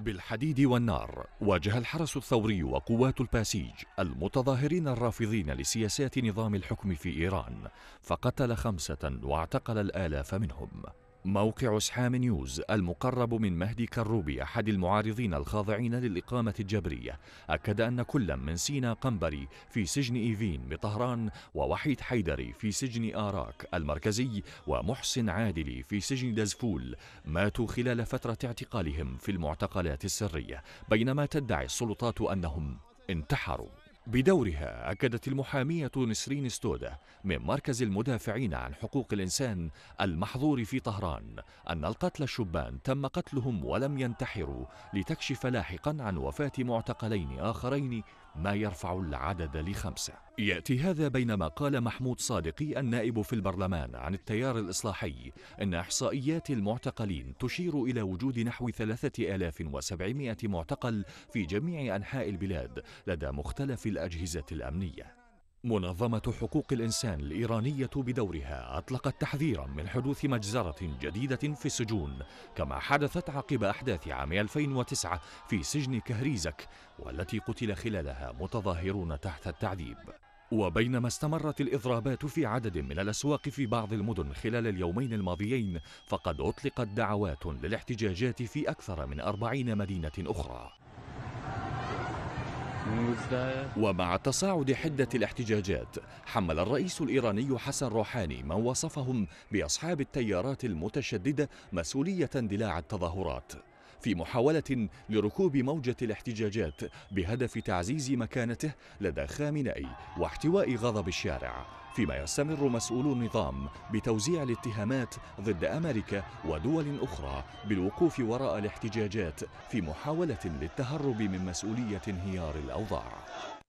بالحديد والنار واجه الحرس الثوري وقوات الباسيج المتظاهرين الرافضين لسياسات نظام الحكم في إيران فقتل خمسة واعتقل الآلاف منهم موقع سحام نيوز المقرب من مهدي كروبي أحد المعارضين الخاضعين للإقامة الجبرية أكد أن كل من سينا قنبري في سجن إيفين بطهران ووحيد حيدري في سجن آراك المركزي ومحسن عادلي في سجن دزفول ماتوا خلال فترة اعتقالهم في المعتقلات السرية بينما تدعي السلطات أنهم انتحروا بدورها أكدت المحامية نسرين ستودة من مركز المدافعين عن حقوق الإنسان المحظور في طهران أن القتل الشبان تم قتلهم ولم ينتحروا لتكشف لاحقا عن وفاة معتقلين آخرين ما يرفع العدد لخمسة يأتي هذا بينما قال محمود صادقي النائب في البرلمان عن التيار الإصلاحي أن إحصائيات المعتقلين تشير إلى وجود نحو 3700 معتقل في جميع أنحاء البلاد لدى مختلف الأ الأجهزة الأمنية منظمة حقوق الإنسان الإيرانية بدورها أطلقت تحذيرا من حدوث مجزرة جديدة في السجون كما حدثت عقب أحداث عام 2009 في سجن كهريزك والتي قتل خلالها متظاهرون تحت التعذيب وبينما استمرت الإضرابات في عدد من الأسواق في بعض المدن خلال اليومين الماضيين فقد أطلقت دعوات للاحتجاجات في أكثر من أربعين مدينة أخرى ومع تصاعد حدة الاحتجاجات حمل الرئيس الإيراني حسن روحاني من وصفهم بأصحاب التيارات المتشددة مسؤولية اندلاع التظاهرات في محاولة لركوب موجة الاحتجاجات بهدف تعزيز مكانته لدى خامنئي واحتواء غضب الشارع فيما يستمر مسؤولو النظام بتوزيع الاتهامات ضد أمريكا ودول أخرى بالوقوف وراء الاحتجاجات في محاولة للتهرب من مسؤولية انهيار الأوضاع